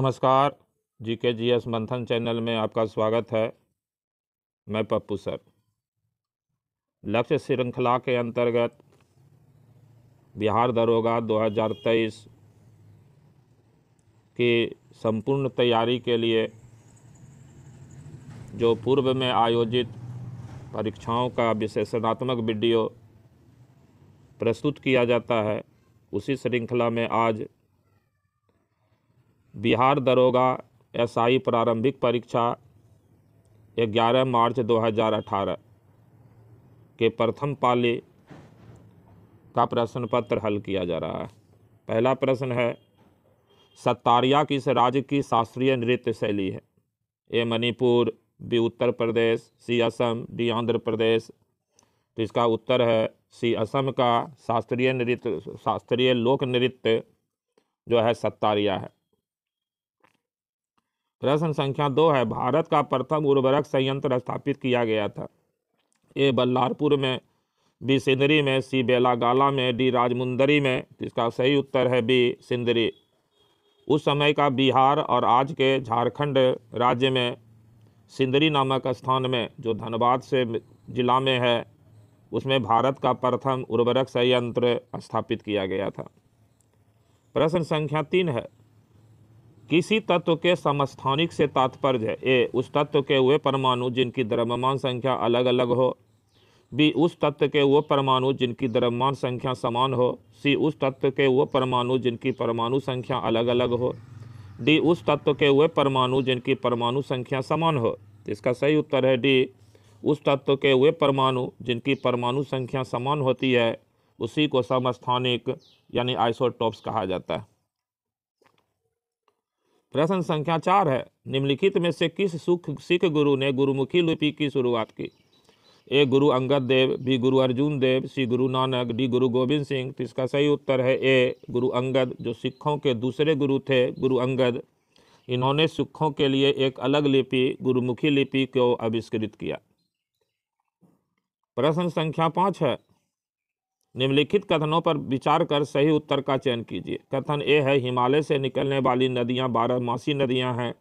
नमस्कार जी के G S मंथन चैनल में आपका स्वागत है मैं पप्पू सर लक्ष्य श्रृंखला के अंतर्गत बिहार दरोगा 2023 की संपूर्ण तैयारी के लिए जो पूर्व में आयोजित परीक्षाओं का विशेषणात्मक वीडियो प्रस्तुत किया जाता है उसी श्रृंखला में आज बिहार दरोगा एसआई प्रारंभिक परीक्षा 11 मार्च 2018 के प्रथम पाले का प्रश्न पत्र हल किया जा रहा है पहला प्रश्न है सत्तारिया किस राज्य की शास्त्रीय नृत्य शैली है A Manipur B Uttar Pradesh C Assam D Andhra Pradesh तो इसका उत्तर है सी असम का शास्त्रीय नृत्य शास्त्रीय लोक नृत्य जो है सत्तारिया है प्रश्न संख्या दो है भारत का प्रथम उर्वरक संयंत्र स्थापित किया गया था ए बल्लारपुर में बी सिंदरी में सी बेलागाला में डी राजमुंदरी में जिसका सही उत्तर है बी सिंदरी उस समय का बिहार और आज के झारखंड राज्य में सिंदरी नामक स्थान में जो धनबाद से जिला में है उसमें भारत का प्रथम उर्वरक संयंत्र स्थापित किया गया था प्रश्न संख्या तीन है किसी तत्व के समस्थानिक से तात्पर्य ए उस तत्व के वे परमाणु जिनकी द्रव्यमान संख्या अलग अलग हो बी उस तत्व के वो परमाणु जिनकी द्रव्यमान संख्या समान हो सी उस तत्व के वो परमाणु जिनकी परमाणु संख्या अलग अलग हो डी उस तत्व के वे परमाणु जिनकी परमाणु संख्या समान हो इसका सही उत्तर है डी उस तत्व के वे परमाणु जिनकी परमाणु संख्या समान होती है उसी को समस्थानिक यानी आइसोटॉप्स कहा जाता है प्रश्न संख्या चार है निम्नलिखित में से किस सुख सिख गुरु ने गुरुमुखी लिपि की शुरुआत की ए गुरु अंगद देव बी गुरु अर्जुन देव सी गुरु नानक डी गुरु गोविंद सिंह तो इसका सही उत्तर है ए गुरु अंगद जो सिखों के दूसरे गुरु थे गुरु अंगद इन्होंने सिखों के लिए एक अलग लिपि गुरुमुखी लिपि को आविष्कृत किया प्रश्न संख्या पाँच है निम्नलिखित कथनों पर विचार कर सही उत्तर का चयन कीजिए कथन ए है हिमालय से निकलने वाली नदियाँ बारहमासी नदियाँ हैं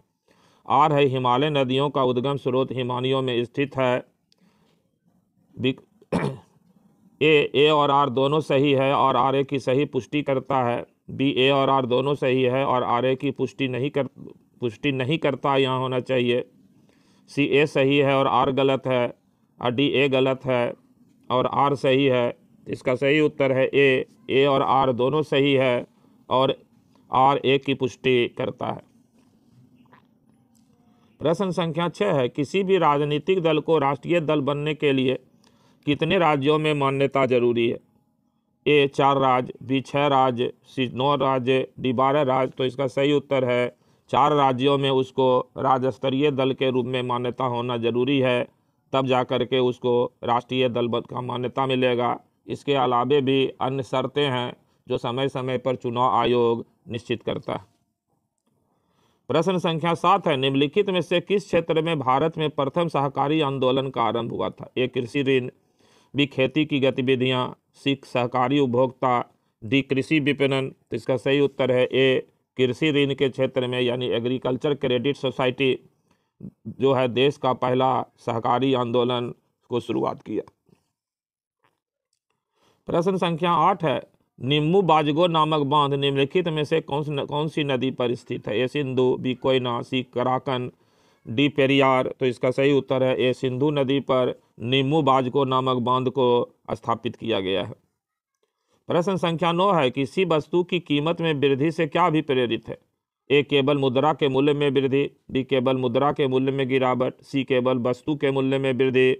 आर है हिमालय नदियों का उद्गम स्रोत हिमानियों में स्थित है ए ए और आर दोनों सही है और आर ए की सही पुष्टि करता है बी ए और आर दोनों सही है और आर ए की पुष्टि नहीं कर पुष्टि नहीं करता यहाँ होना चाहिए सी ए सही है और आर गलत है और डी ए गलत है और आर सही है इसका सही उत्तर है ए ए और आर दोनों सही है और आर ए की पुष्टि करता है प्रश्न संख्या छः है किसी भी राजनीतिक दल को राष्ट्रीय दल बनने के लिए कितने राज्यों में मान्यता जरूरी है ए चार राज्य बी छः राज्य सी नौ राज्य डी बारह राज्य तो इसका सही उत्तर है चार राज्यों में उसको राज्य स्तरीय दल के रूप में मान्यता होना जरूरी है तब जा कर के उसको राष्ट्रीय दल का मान्यता मिलेगा इसके अलावे भी अन्य शर्तें हैं जो समय समय पर चुनाव आयोग निश्चित करता है प्रश्न संख्या सात है निम्नलिखित में से किस क्षेत्र में भारत में प्रथम सहकारी आंदोलन का आरंभ हुआ था ए कृषि ऋण भी खेती की गतिविधियाँ सिख सहकारी उपभोक्ता डी कृषि विपणन तो इसका सही उत्तर है ए कृषि ऋण के क्षेत्र में यानी एग्रीकल्चर क्रेडिट सोसाइटी जो है देश का पहला सहकारी आंदोलन को शुरुआत किया प्रश्न संख्या आठ है निम्बू बाजगो नामक बांध निम्नलिखित में से कौन सी कौन सी नदी पर स्थित है A Sindhu B Koyna C Karakan D Periyar तो इसका सही उत्तर है ए सिंधु नदी पर निम्बू बाजगो नामक बांध को स्थापित किया गया है प्रश्न संख्या नौ है किसी वस्तु की कीमत में वृद्धि से क्या भी प्रेरित है ए केवल मुद्रा के मूल्य में वृद्धि बी केवल मुद्रा के मूल्य में गिरावट सी केवल वस्तु के मूल्य में वृद्धि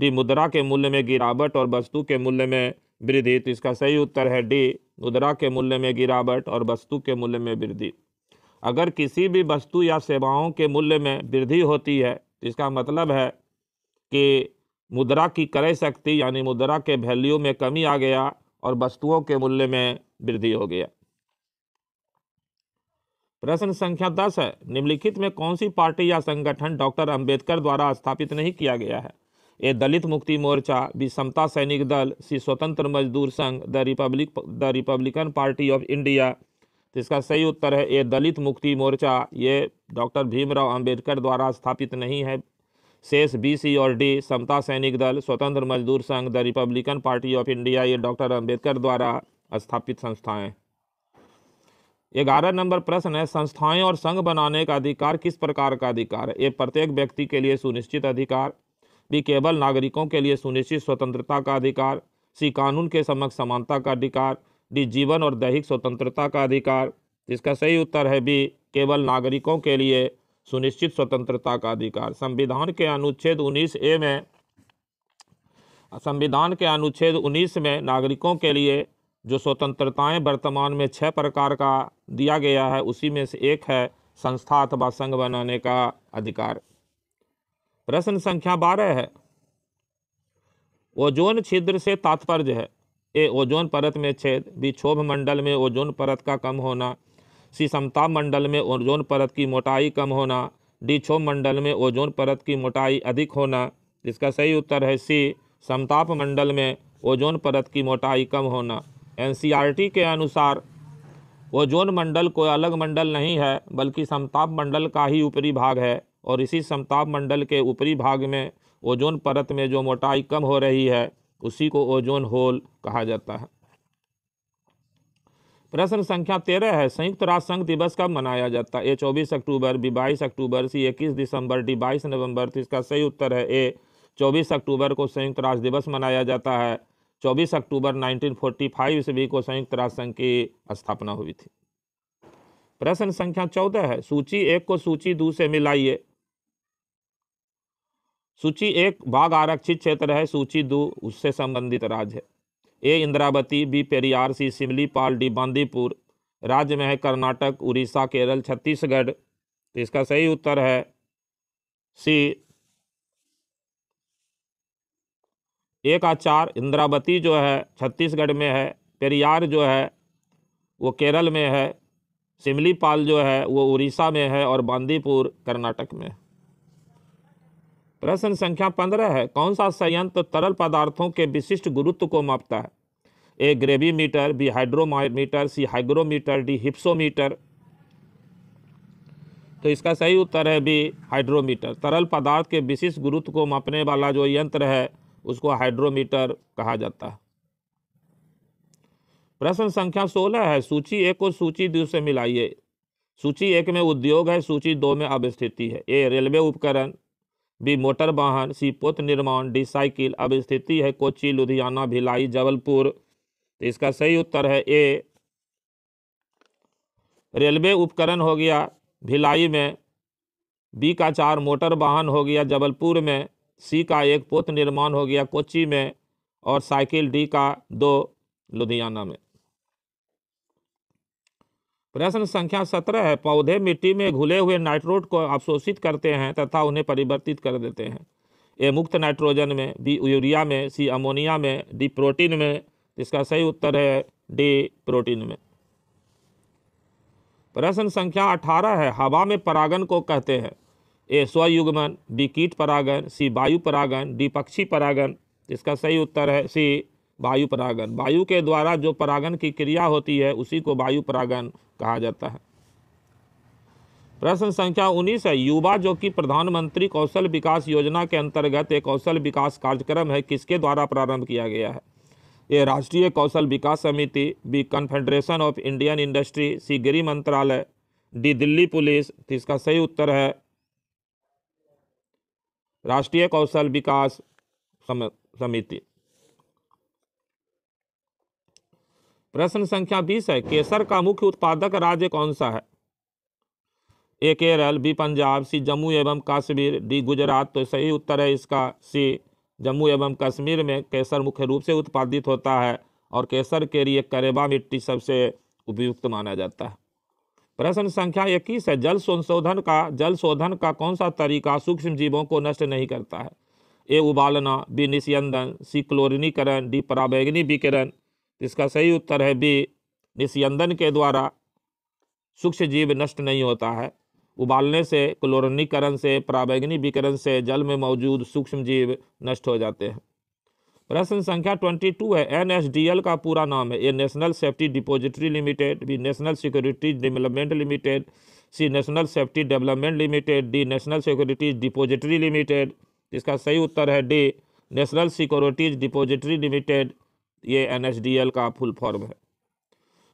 डी मुद्रा के मूल्य में गिरावट और वस्तु के मूल्य में वृद्धि तो इसका सही उत्तर है डी मुद्रा के मूल्य में गिरावट और वस्तु के मूल्य में वृद्धि अगर किसी भी वस्तु या सेवाओं के मूल्य में वृद्धि होती है तो इसका मतलब है कि मुद्रा की क्रय शक्ति यानी मुद्रा के वैल्यू में कमी आ गया और वस्तुओं के मूल्य में वृद्धि हो गया प्रश्न संख्या दस है निम्नलिखित में कौन सी पार्टी या संगठन डॉक्टर अंबेडकर द्वारा स्थापित नहीं किया गया है ये दलित मुक्ति मोर्चा विषमता सैनिक दल सी Swatantra Mazdoor Sangh the republic the republican party of India तो इसका सही उत्तर है ये दलित मुक्ति मोर्चा ये डॉक्टर भीमराव अंबेडकर द्वारा स्थापित नहीं है शेष बी सी और डी समता सैनिक दल Swatantra Mazdoor Sangh the republican party of India ये डॉक्टर अंबेडकर द्वारा स्थापित संस्थाएं ग्यारह नंबर प्रश्न है संस्थाएं और संघ बनाने का अधिकार किस प्रकार का अधिकार है ये प्रत्येक व्यक्ति के लिए सुनिश्चित अधिकार भी केवल नागरिकों के लिए सुनिश्चित स्वतंत्रता का अधिकार सी कानून के समक्ष समानता का अधिकार डी जीवन और दैहिक स्वतंत्रता का अधिकार इसका सही उत्तर है बी केवल नागरिकों के लिए सुनिश्चित स्वतंत्रता का अधिकार संविधान के अनुच्छेद 19 ए में संविधान के अनुच्छेद 19 में नागरिकों के लिए जो स्वतंत्रताएं वर्तमान में छह प्रकार का दिया गया है उसी में से एक है संस्था अथवा संघ बनाने का अधिकार प्रश्न संख्या बारह है ओजोन छिद्र से तात्पर्य है ए ओजोन परत में छेद बी क्षोभ मंडल में ओजोन परत का कम होना सी समताप मंडल में ओजोन परत की मोटाई कम होना डी क्षोभ मंडल में ओजोन परत की मोटाई अधिक होना इसका सही उत्तर है सी समताप मंडल में ओजोन परत की मोटाई कम होना एनसीईआरटी के अनुसार ओजोन मंडल कोई अलग मंडल नहीं है बल्कि समताप मंडल का ही ऊपरी भाग है और इसी समताप मंडल के ऊपरी भाग में ओजोन परत में जो मोटाई कम हो रही है उसी को ओजोन होल कहा जाता है प्रश्न संख्या तेरह है संयुक्त राष्ट्र संघ दिवस कब मनाया जाता है ए चौबीस अक्टूबर बी बाईस अक्टूबर सी इक्कीस दिसंबर डी बाईस नवंबर तो इसका सही उत्तर है ए चौबीस अक्टूबर को संयुक्त राष्ट्र दिवस मनाया जाता है चौबीस अक्टूबर 1945 ईस्वी को संयुक्त राष्ट्र संघ की स्थापना हुई थी प्रश्न संख्या चौदह है सूची एक को सूची दो से मिलाइए सूची एक बाघ आरक्षित क्षेत्र है सूची दो उससे संबंधित राज्य है A Indravati B Periyar C Simlipal D Bandipur राज्य में है कर्नाटक उड़ीसा केरल छत्तीसगढ़ तो इसका सही उत्तर है सी एक आचार इंद्रावती जो है छत्तीसगढ़ में है पेरियार जो है वो केरल में है सिमलीपाल जो है वो उड़ीसा में है और बांदीपुर कर्नाटक में है प्रश्न संख्या पंद्रह है कौन सा संयंत्र तरल पदार्थों के विशिष्ट गुरुत्व को मापता है A gravimeter B hydrometer C hygrometer D hypsometer तो इसका सही उत्तर है बी हाइड्रोमीटर तरल पदार्थ के विशिष्ट गुरुत्व को मापने वाला जो यंत्र है उसको हाइड्रोमीटर कहा जाता है प्रश्न संख्या सोलह है सूची एक को सूची दो से मिलाइए सूची एक में उद्योग है सूची दो में अवस्थिति है ए रेलवे उपकरण बी मोटर वाहन सी पोत निर्माण डी साइकिल अब स्थिति है कोची लुधियाना भिलाई जबलपुर तो इसका सही उत्तर है ए रेलवे उपकरण हो गया भिलाई में बी का चार मोटर वाहन हो गया जबलपुर में सी का एक पोत निर्माण हो गया कोची में और साइकिल डी का दो लुधियाना में प्रश्न संख्या सत्रह है पौधे मिट्टी में घुले हुए नाइट्रोट को अवशोषित करते हैं तथा उन्हें परिवर्तित कर देते हैं ए मुक्त नाइट्रोजन में बी यूरिया में सी अमोनिया में डी प्रोटीन में इसका सही उत्तर है डी प्रोटीन में प्रश्न संख्या अठारह है हवा में परागन को कहते हैं ए स्वयुग्मन बी कीट परागन सी वायु परागन डी पक्षी परागन इसका सही उत्तर है सी वायु परागन वायु के द्वारा जो परागन की क्रिया होती है उसी को वायु परागन कहा जाता है प्रश्न संख्या उन्नीस है युवा जो कि प्रधानमंत्री कौशल विकास योजना के अंतर्गत एक कौशल विकास कार्यक्रम है किसके द्वारा प्रारंभ किया गया है ये राष्ट्रीय कौशल विकास समिति B confederation of Indian industry C गृह मंत्रालय डी दिल्ली पुलिस तो इसका सही उत्तर है राष्ट्रीय कौशल विकास समिति प्रश्न संख्या बीस है केसर का मुख्य उत्पादक राज्य कौन सा है A Kerala B Punjab C Jammu एवं कश्मीर डी गुजरात तो सही उत्तर है इसका सी जम्मू एवं कश्मीर में केसर मुख्य रूप से उत्पादित होता है और केसर के लिए करेबा मिट्टी सबसे उपयुक्त माना जाता है प्रश्न संख्या इक्कीस है जल संशोधन का जल शोधन का कौन सा तरीका सूक्ष्म जीवों को नष्ट नहीं करता है ए उबालना बी निस्यंदन सी क्लोरिनीकरण डी पराबैगनी विकिरण इसका सही उत्तर है बी निस्यंदन के द्वारा सूक्ष्म जीव नष्ट नहीं होता है उबालने से क्लोरनीकरण से पराबैग्नी विकरण से जल में मौजूद सूक्ष्म जीव नष्ट हो जाते हैं प्रश्न संख्या 22 है एल का पूरा नाम है ये national safety depository limited B national security development limited C national safety development limited D national securities depository limited इसका सही उत्तर है D national securities depository limited ये एन का फुल फॉर्म है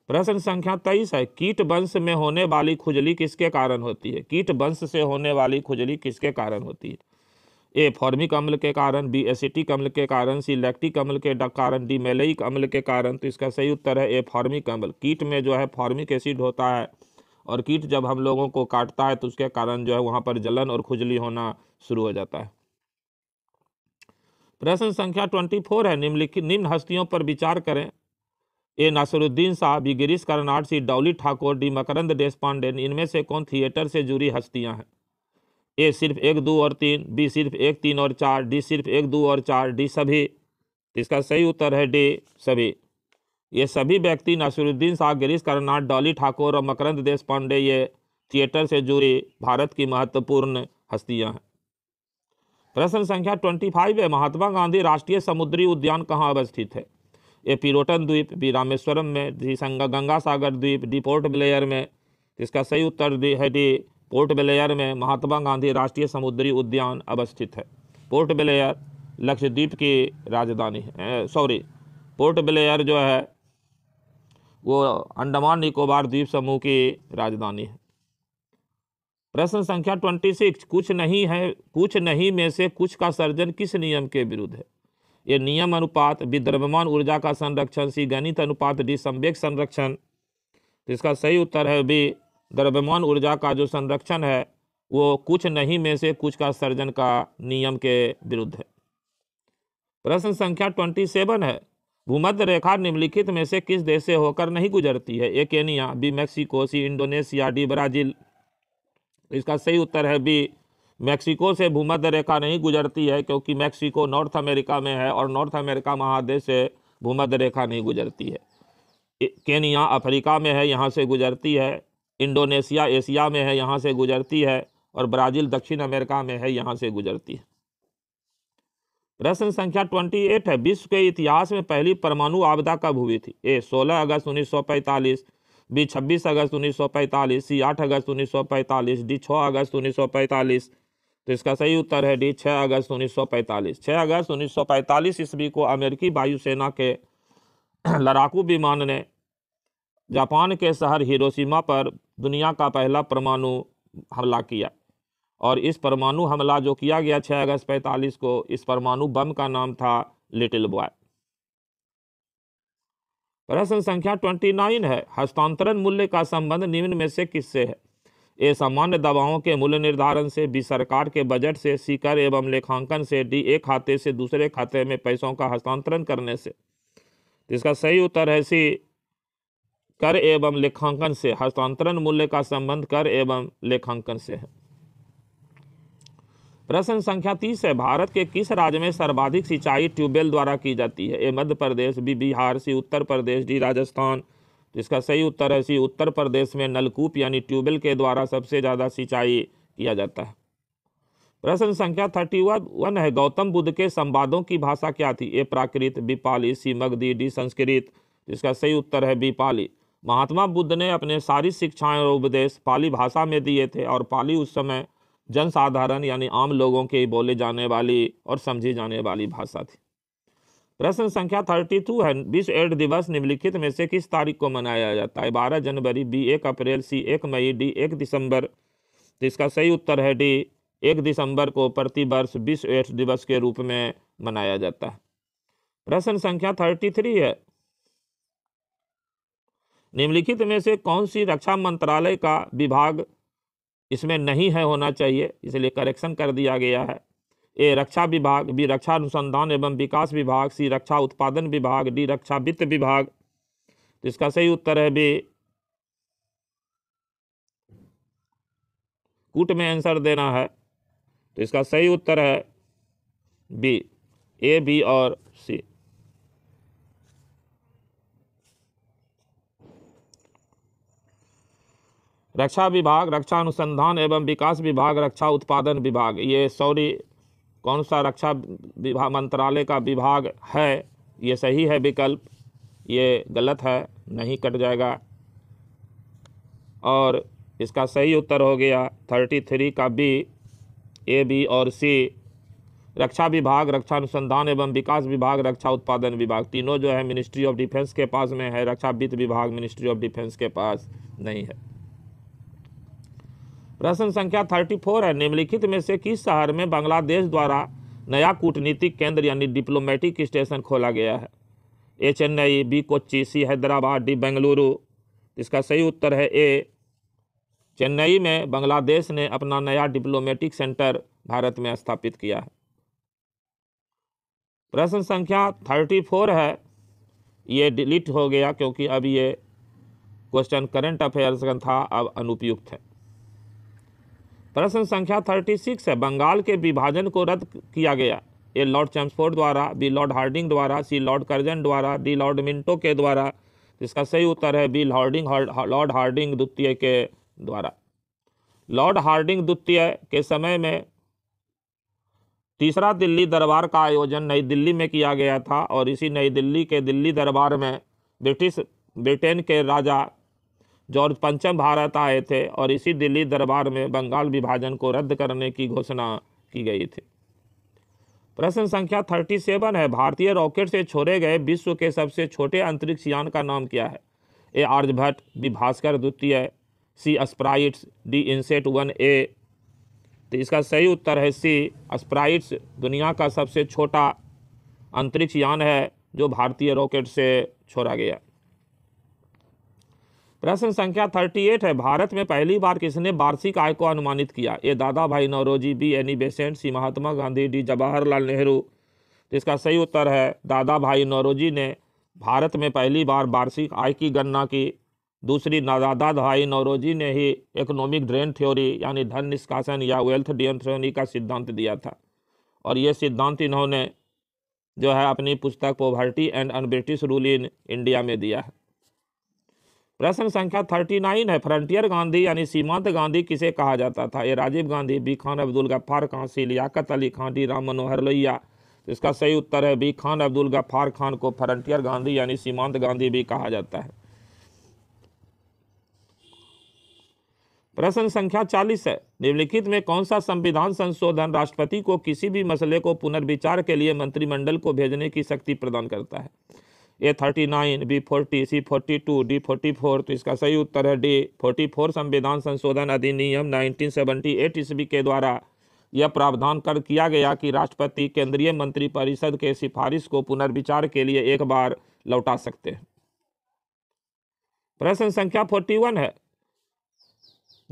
प्रश्न संख्या तेईस है कीट वंश में होने वाली खुजली किसके कारण होती है कीट वंश से होने वाली खुजली किसके कारण होती है ए फॉर्मिक अम्ल के कारण बी एसिटिक अम्ल के कारण सी लैक्टिक अम्ल के कारण डी मेलेक अम्ल के कारण तो इसका सही उत्तर है ए फॉर्मिक अम्ल कीट में जो है फॉर्मिक एसिड होता है और कीट जब हम लोगों को काटता है तो उसके कारण जो है वहाँ पर जलन और खुजली होना शुरू हो जाता है प्रश्न संख्या ट्वेंटी फोर है निम्नलिखित निम्न हस्तियों पर विचार करें ए नासरुद्दीन साहब गिरीश कर्नाड सी डौली ठाकुर डी मकरंद देशपांडे इनमें से कौन थिएटर से जुड़ी हस्तियां हैं ए सिर्फ एक दो और तीन बी सिर्फ एक तीन और चार डी सिर्फ एक दो और चार डी सभी इसका सही उत्तर है डी सभी ये सभी व्यक्ति नासरुद्दीन शाह गिरीश कर्नाड डॉली ठाकुर और मकरंद देश ये थिएटर से जुड़ी भारत की महत्वपूर्ण हस्तियाँ हैं प्रश्न संख्या ट्वेंटी फाइव है महात्मा गांधी राष्ट्रीय समुद्री उद्यान कहाँ अवस्थित है ए पिरोटन द्वीप बी रामेश्वरम में डी संगा गंगा सागर द्वीप डी पोर्ट ब्लेयर में इसका सही उत्तर दी है डी पोर्ट ब्लेयर में महात्मा गांधी राष्ट्रीय समुद्री उद्यान अवस्थित है पोर्ट ब्लेयर लक्षद्वीप की राजधानी है सॉरी पोर्ट ब्लेयर जो है वो अंडमान निकोबार द्वीप समूह की राजधानी है प्रश्न संख्या ट्वेंटी सिक्स कुछ नहीं है कुछ नहीं में से कुछ का सर्जन किस नियम के विरुद्ध है ये नियम अनुपात विद्रव्यमान ऊर्जा का संरक्षण सी गणित अनुपात डी संवेक संरक्षण तो इसका सही उत्तर है बी द्रव्यमान ऊर्जा का जो संरक्षण है वो कुछ नहीं में से कुछ का सर्जन का नियम के विरुद्ध है प्रश्न संख्या ट्वेंटी सेवन है भूमध्य रेखा निम्नलिखित में से किस देश से होकर नहीं गुजरती है A Kenya B Mexico C Indonesia D Brazil इसका सही उत्तर है बी मैक्सिको से भूमध्य रेखा नहीं गुजरती है क्योंकि मैक्सिको नॉर्थ अमेरिका में है और नॉर्थ अमेरिका महादेश से भूमध्य रेखा नहीं गुजरती है केनिया अफ्रीका में है यहाँ से गुजरती है इंडोनेशिया एशिया में है यहाँ से गुजरती है और ब्राज़ील दक्षिण अमेरिका में है यहाँ से गुजरती है प्रश्न संख्या ट्वेंटी एट है विश्व के इतिहास में पहली परमाणु आपदा कब हुई थी ए सोलह अगस्त पैंतालीस बी छब्बीस अगस्त उन्नीस सौ पैंतालीस सी आठ अगस्त उन्नीस सौ पैंतालीस डी छः अगस्त उन्नीस सौ पैंतालीस तो इसका सही उत्तर है डी छः अगस्त उन्नीस सौ पैंतालीस छः अगस्त उन्नीस सौ पैंतालीस ईस्वी को अमेरिकी वायुसेना के लड़ाकू विमान ने जापान के शहर हिरोशिमा पर दुनिया का पहला परमाणु हमला किया और इस परमाणु हमला जो किया गया 6 अगस्त 45 को इस परमाणु बम का नाम था लिटिल बॉय प्रश्न संख्या ट्वेंटी नाइन है हस्तांतरण मूल्य का संबंध निम्न में से किससे है ए सामान्य दवाओं के मूल्य निर्धारण से बी सरकार के बजट से सी कर एवं लेखांकन से डी एक खाते से दूसरे खाते में पैसों का हस्तांतरण करने से तो इसका सही उत्तर है सी कर एवं लेखांकन से हस्तांतरण मूल्य का संबंध कर एवं लेखांकन से है प्रश्न संख्या तीस है भारत के किस राज्य में सर्वाधिक सिंचाई ट्यूबवेल द्वारा की जाती है A Madhya Pradesh B Bihar C Uttar Pradesh D Rajasthan जिसका सही उत्तर है सी उत्तर प्रदेश में नलकूप यानी ट्यूबवेल के द्वारा सबसे ज़्यादा सिंचाई किया जाता है प्रश्न संख्या थर्टी वन है गौतम बुद्ध के संवादों की भाषा क्या थी A Prakrit B Pali C Magadhi D Sanskrit जिसका सही उत्तर है बी पाली महात्मा बुद्ध ने अपने सारी शिक्षाएं और उपदेश पाली भाषा में दिए थे और पाली उस समय जनसाधारण यानी आम लोगों के बोले जाने वाली और समझी जाने वाली भाषा थी प्रश्न संख्या थर्टी टू है विश्व एड्स दिवस निम्नलिखित में से किस तारीख को मनाया जाता है बारह जनवरी बी एक अप्रैल सी एक मई डी एक दिसंबर तो इसका सही उत्तर है डी एक दिसंबर को प्रति वर्ष विश्व एड्स दिवस के रूप में मनाया जाता है प्रश्न संख्या थर्टी थ्री है निम्नलिखित में से कौन सी रक्षा मंत्रालय का विभाग इसमें नहीं है होना चाहिए इसलिए करेक्शन कर दिया गया है ए रक्षा विभाग बी रक्षा अनुसंधान एवं विकास विभाग सी रक्षा उत्पादन विभाग डी रक्षा वित्त विभाग तो इसका सही उत्तर है बी कूट में आंसर देना है तो इसका सही उत्तर है बी ए बी और सी रक्षा विभाग रक्षा अनुसंधान एवं विकास विभाग रक्षा उत्पादन विभाग ये सॉरी कौन सा रक्षा विभाग मंत्रालय का विभाग है ये सही है विकल्प ये गलत है नहीं कट जाएगा और इसका सही उत्तर हो गया थर्टी थ्री का बी ए बी और सी रक्षा विभाग रक्षा अनुसंधान एवं विकास विभाग रक्षा उत्पादन विभाग तीनों जो है मिनिस्ट्री ऑफ डिफेंस के पास में है रक्षा वित्त विभाग मिनिस्ट्री ऑफ डिफेंस के पास नहीं है प्रश्न संख्या 34 है निम्नलिखित में से किस शहर में बांग्लादेश द्वारा नया कूटनीतिक केंद्र यानी डिप्लोमेटिक स्टेशन खोला गया है A Chennai B Kochi C Hyderabad D Bengaluru इसका सही उत्तर है ए चेन्नई में बांग्लादेश ने अपना नया डिप्लोमेटिक सेंटर भारत में स्थापित किया है प्रश्न संख्या थर्टी फोर है ये डिलीट हो गया क्योंकि अब ये क्वेश्चन करंट अफेयर्स का था अब अनुपयुक्त है प्रश्न संख्या थर्टी सिक्स है बंगाल के विभाजन को रद्द किया गया ए लॉर्ड चैम्सफोर्ड द्वारा बी लॉर्ड हार्डिंग द्वारा सी लॉर्ड कर्जन द्वारा डी लॉर्ड मिंटो के द्वारा इसका सही उत्तर है बी लॉर्डिंग लॉर्ड हार्डिंग द्वितीय के द्वारा लॉर्ड हार्डिंग द्वितीय के समय में तीसरा दिल्ली दरबार का आयोजन नई दिल्ली में किया गया था और इसी नई दिल्ली के दिल्ली दरबार में ब्रिटिश ब्रिटेन के राजा जॉर्ज पंचम भारत आए थे और इसी दिल्ली दरबार में बंगाल विभाजन को रद्द करने की घोषणा की गई थी प्रश्न संख्या थर्टी सेवन है भारतीय रॉकेट से छोड़े गए विश्व के सबसे छोटे अंतरिक्ष यान का नाम क्या है ए आर्यभट्ट बी भास्कर द्वितीय C sprites D INSAT one A तो इसका सही उत्तर है सी स्प्राइट्स दुनिया का सबसे छोटा अंतरिक्ष यान है जो भारतीय रॉकेट से छोड़ा गया प्रश्न संख्या 38 है भारत में पहली बार किसने वार्षिक आय को अनुमानित किया ये Dadabhai Naoroji B Annie Besant C Mahatma Gandhi D Jawaharlal Nehru इसका सही उत्तर है दादा भाई नौरोजी ने भारत में पहली बार वार्षिक आय की गणना की दूसरी दादा भाई नौरोजी ने ही इकोनॉमिक ड्रेन थ्योरी यानी धन निष्कासन या वेल्थ डियंथ्रोनी का सिद्धांत दिया था और ये सिद्धांत इन्होंने जो है अपनी पुस्तक poverty and unBritish rule in India में दिया है प्रश्न संख्या थर्टी नाइन है फ्रंटियर गांधी यानी सीमांत गांधी किसे कहा जाता था ये Rajiv Gandhi B Khan Abdul Ghaffar Khan C Liaquat Ali Khan D Ram Manohar Lohia तो इसका सही उत्तर है बी खान अब्दुल गफ्फार खान को फ्रंटियर गांधी यानी सीमांत गांधी भी कहा जाता है प्रश्न संख्या चालीस है निम्नलिखित में कौन सा संविधान संशोधन राष्ट्रपति को किसी भी मसले को पुनर्विचार के लिए मंत्रिमंडल को भेजने की शक्ति प्रदान करता है A thirty nine B forty C forty two D forty four तो इसका सही उत्तर है डी फोर्टी फोर संविधान संशोधन अधिनियम नाइनटीन सेवेंटी एट ईस्वी के द्वारा यह प्रावधान कर किया गया कि राष्ट्रपति केंद्रीय मंत्री परिषद के सिफारिश को पुनर्विचार के लिए एक बार लौटा सकते हैं प्रश्न संख्या फोर्टी वन है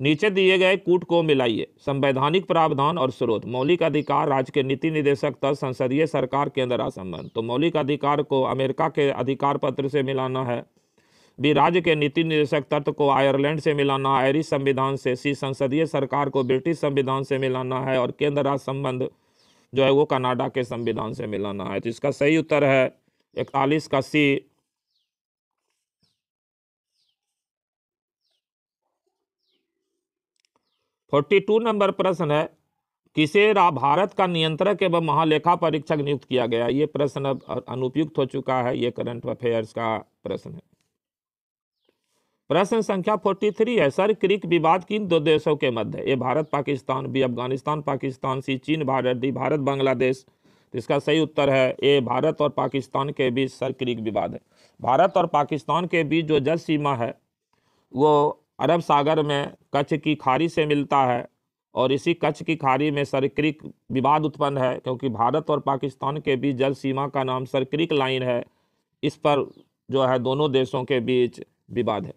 नीचे दिए गए कूट को मिलाइए संवैधानिक प्रावधान और स्रोत मौलिक अधिकार राज्य के नीति निदेशक तथा संसदीय सरकार केंद्र असंबंध तो मौलिक अधिकार को अमेरिका के अधिकार पत्र से मिलाना है भी राज्य के नीति निदेशक तत्व को आयरलैंड से मिलाना आयरिश संविधान से सी संसदीय सरकार को ब्रिटिश संविधान से मिलाना है और केंद्र संबंध जो है वो कनाडा के संविधान से मिलाना है तो इसका सही उत्तर है इकतालीस का सी फोर्टी टू नंबर प्रश्न है किसे भारत का नियंत्रक एवं महालेखा परीक्षक नियुक्त किया गया ये प्रश्न अब अनुपयुक्त हो चुका है ये करंट अफेयर्स का प्रश्न है प्रश्न संख्या फोर्टी थ्री है सर क्रिक विवाद किन दो देशों के मध्य A Bharat Pakistan B Afghanistan Pakistan C चीन भारत डी भारत बांग्लादेश इसका सही उत्तर है ए भारत और पाकिस्तान के बीच सर क्रिक विवाद है भारत और पाकिस्तान के बीच जो जल सीमा है वो अरब सागर में कच्छ की खाड़ी से मिलता है और इसी कच्छ की खाड़ी में सरक्रिक विवाद उत्पन्न है क्योंकि भारत और पाकिस्तान के बीच जल सीमा का नाम सरक्रिक लाइन है इस पर जो है दोनों देशों के बीच विवाद है